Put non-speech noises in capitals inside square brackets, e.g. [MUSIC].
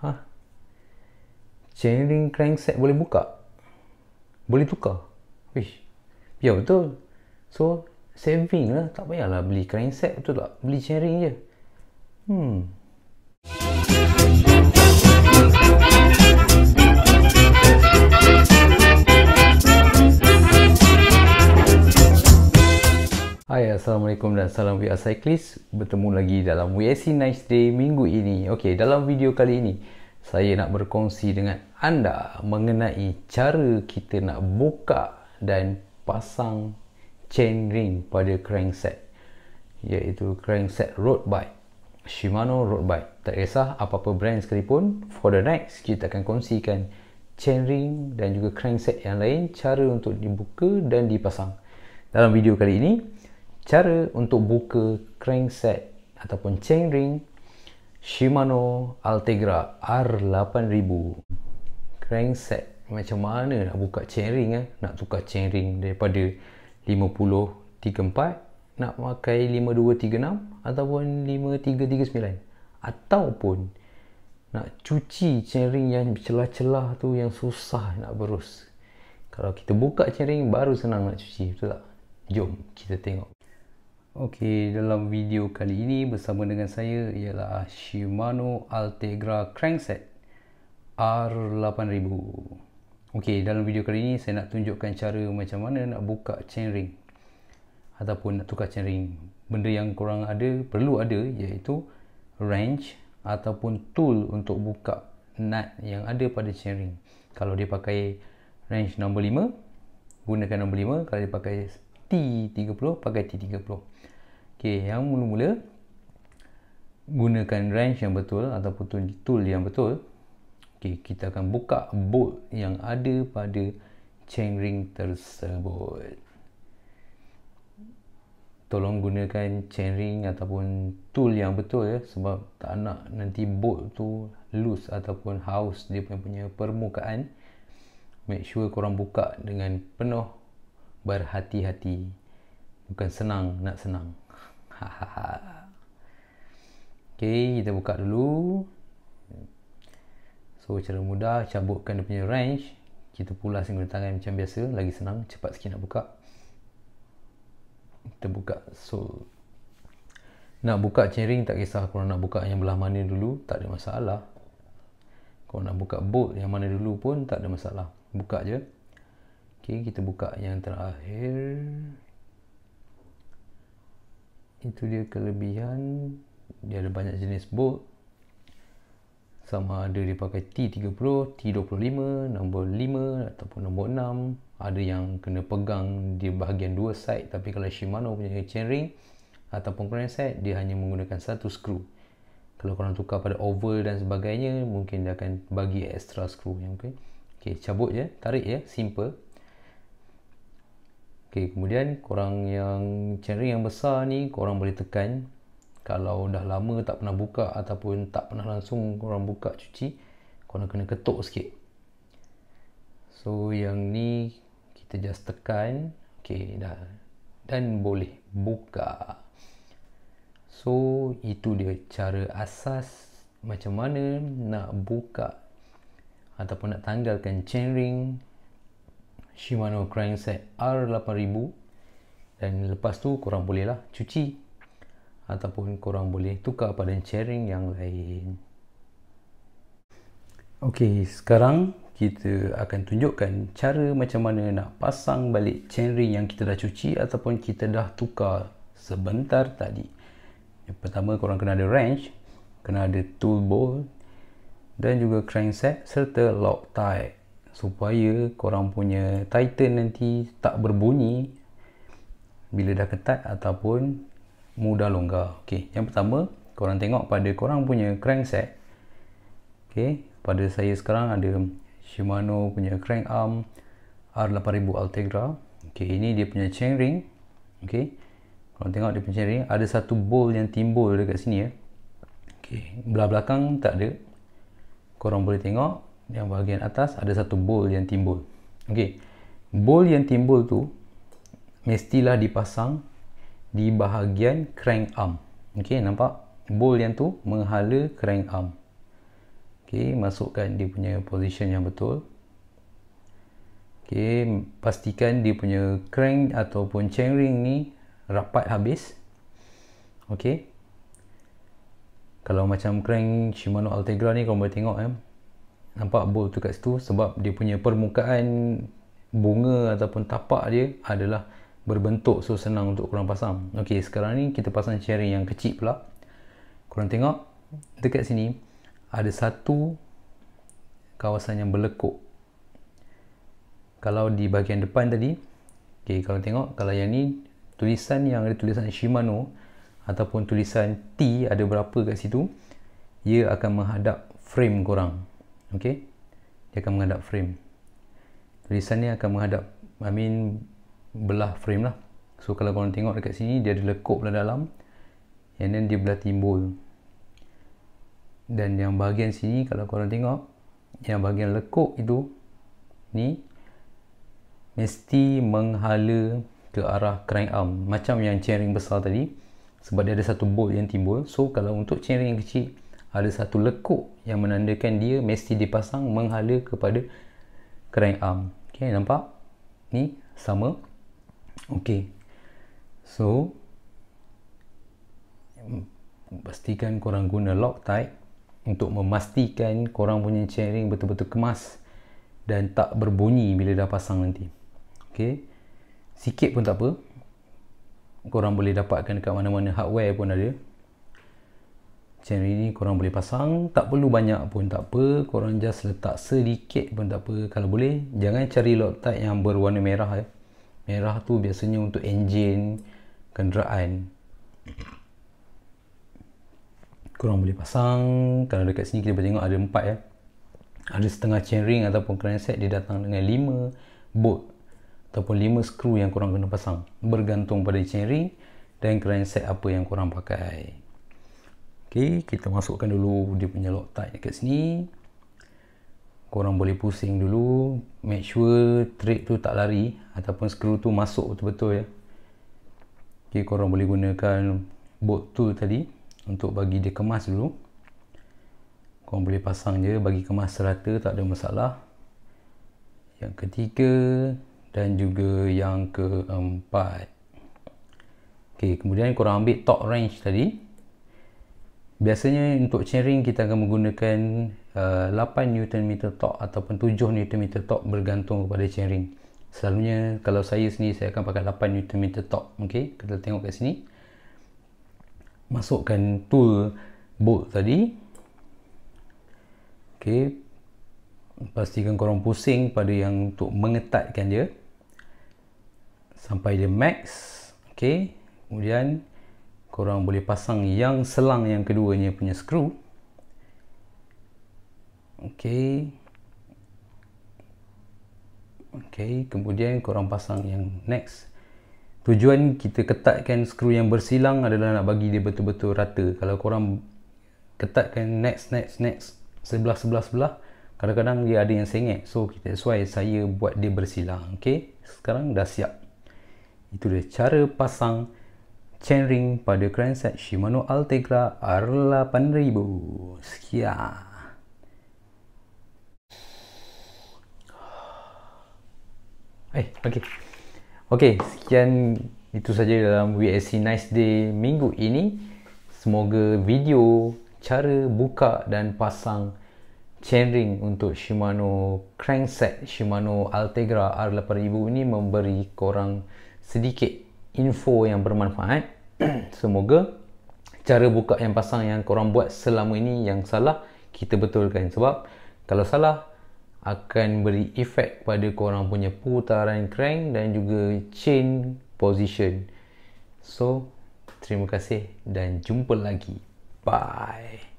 Ha? Chainring crankset boleh buka? Boleh tukar? Wish. Ya betul. So, saving lah. Tak payahlah beli crankset betul tak? Beli chainring je. Hmm. Assalamualaikum dan salam VR Cyclist Bertemu lagi dalam WSC Nice Day minggu ini Ok, dalam video kali ini Saya nak berkongsi dengan anda Mengenai cara kita nak buka dan pasang chainring pada crankset Iaitu crankset road bike Shimano road bike Tak kisah apa-apa brand sekalipun For the next, kita akan kongsikan chainring dan juga crankset yang lain Cara untuk dibuka dan dipasang dalam video kali ini, cara untuk buka crankset ataupun chainring Shimano Altegra R8000 crankset macam mana nak buka chainring eh? nak tukar chainring daripada 5034 nak pakai 5236 ataupun 5339 ataupun nak cuci chainring yang celah-celah tu yang susah nak berus kalau kita buka chainring baru senang nak cuci betul tak jom kita tengok Okey, dalam video kali ini bersama dengan saya ialah Shimano Altegra crankset R8000. Okey, dalam video kali ini saya nak tunjukkan cara macam mana nak buka chainring ataupun nak tukar chainring. Benda yang kurang ada, perlu ada iaitu wrench ataupun tool untuk buka nut yang ada pada chainring. Kalau dia pakai wrench nombor 5, gunakan nombor 5. Kalau dia pakai T30 pakai T30 ok yang mula-mula gunakan range yang betul ataupun tool yang betul ok kita akan buka bolt yang ada pada chainring tersebut tolong gunakan chainring ataupun tool yang betul ya sebab tak nak nanti bolt tu loose ataupun house dia punya permukaan make sure korang buka dengan penuh berhati-hati bukan senang nak senang [LAUGHS] Okay, kita buka dulu so cara mudah cabutkan dia punya range kita pulas dengan tangan macam biasa lagi senang cepat sikit nak buka kita buka so nak buka chain tak kisah kalau nak buka yang belah mana dulu tak ada masalah kalau nak buka bolt yang mana dulu pun tak ada masalah buka je Okey, kita buka yang terakhir. Itu dia kelebihan. Dia ada banyak jenis bot. Sama ada dia pakai T30, T25, nombor 5 ataupun nombor 6. Ada yang kena pegang di bahagian dua side tapi kalau Shimano punya chainring ataupun crankset dia hanya menggunakan satu skru. Kalau korang tukar pada oval dan sebagainya mungkin dia akan bagi extra skru. Okay. okay, cabut je, tarik je, simple. Okey, kemudian korang yang channel yang besar ni korang boleh tekan kalau dah lama tak pernah buka ataupun tak pernah langsung korang buka cuci korang kena ketuk sikit so yang ni kita just tekan ok dah dan boleh buka so itu dia cara asas macam mana nak buka ataupun nak tanggalkan chain ring. Shimano crankset R8000 dan lepas tu korang boleh lah cuci ataupun korang boleh tukar pada chairing yang lain ok sekarang kita akan tunjukkan cara macam mana nak pasang balik chainring yang kita dah cuci ataupun kita dah tukar sebentar tadi yang pertama korang kena ada wrench kena ada tool bolt dan juga crankset serta lock tie supaya korang punya titan nanti tak berbunyi bila dah ketat ataupun mudah longgar. Okey, yang pertama, korang tengok pada korang punya crankset. Okey, pada saya sekarang ada Shimano punya crank arm R8000 Altegra. Okey, ini dia punya chain ring. Okey. Korang tengok dia punya chain ring ada satu bowl yang timbul dekat sini ya. Okey, belah belakang tak ada. Korang boleh tengok yang bahagian atas ada satu bowl yang timbul okey bowl yang timbul tu mestilah dipasang di bahagian crank arm okey nampak bowl yang tu menghala crank arm okey masukkan dia punya position yang betul okey pastikan dia punya crank ataupun chain ring ni rapat habis okey kalau macam crank Shimano Altegra ni kau boleh tengok eh nampak bulb tu kat situ sebab dia punya permukaan bunga ataupun tapak dia adalah berbentuk so senang untuk korang pasang ok sekarang ni kita pasang cherry yang kecil pula korang tengok dekat sini ada satu kawasan yang berlekuk kalau di bahagian depan tadi ok korang tengok kalau yang ni tulisan yang ada tulisan Shimano ataupun tulisan T ada berapa kat situ ia akan menghadap frame korang okey dia akan menghadap frame tulisannya akan menghadap I mean belah frame lah so kalau korang tengok dekat sini dia ada lekuk belah dalam and then dia belah timbul dan yang bahagian sini kalau korang tengok yang bahagian lekuk itu ni mesti menghala ke arah crank arm macam yang chainring besar tadi sebab dia ada satu bolt yang timbul so kalau untuk chainring yang kecil ada satu lekuk yang menandakan dia mesti dipasang menghala kepada kerang arm ok nampak ni sama ok so mm, pastikan korang guna lock Loctite untuk memastikan korang punya chainring betul-betul kemas dan tak berbunyi bila dah pasang nanti ok sikit pun tak apa korang boleh dapatkan dekat mana-mana hardware pun ada Channel ini korang boleh pasang Tak perlu banyak pun tak apa Korang just letak sedikit pun tak apa Kalau boleh Jangan cari Loctite yang berwarna merah eh. Merah tu biasanya untuk enjin Kenderaan Korang boleh pasang Kalau dekat sini kita boleh tengok ada 4 ya eh. Ada setengah chainring ataupun crankset Dia datang dengan 5 bolt Ataupun 5 skru yang korang kena pasang Bergantung pada chainring Dan crankset apa yang korang pakai Okey, kita masukkan dulu dia punya Loctite dekat sini. Korang boleh pusing dulu, make sure thread tu tak lari ataupun skru tu masuk betul-betul ya. Okey, korang boleh gunakan bolt tool tadi untuk bagi dia kemas dulu. Korang boleh pasang je bagi kemas serata tak ada masalah. Yang ketiga dan juga yang keempat. Okey, kemudian korang ambil top range tadi biasanya untuk chainring kita akan menggunakan uh, 8 Nm torque ataupun 7 Newton meter tok bergantung kepada chainring selalunya kalau saya sendiri saya akan pakai 8 Newton meter tok. okay? kita tengok kat sini masukkan tool bolt tadi okay. pastikan korang pusing pada yang untuk mengetatkan dia sampai dia max okay. kemudian korang boleh pasang yang selang yang keduanya punya skru ok ok kemudian korang pasang yang next tujuan kita ketatkan skru yang bersilang adalah nak bagi dia betul-betul rata kalau korang ketatkan next next next sebelah sebelah sebelah kadang-kadang dia ada yang sengit so kita sesuai saya buat dia bersilang ok sekarang dah siap itu dia cara pasang chainring pada crankset Shimano Altegra R8000. Sekian. Eh, okey. Okey, sekian itu saja dalam VSC Nice Day minggu ini. Semoga video cara buka dan pasang chainring untuk Shimano crankset Shimano Altegra R8000 ini memberi korang sedikit info yang bermanfaat [CLEARS THROAT] semoga cara buka yang pasang yang korang buat selama ini yang salah kita betulkan sebab kalau salah akan beri efek pada korang punya putaran crank dan juga chain position so terima kasih dan jumpa lagi bye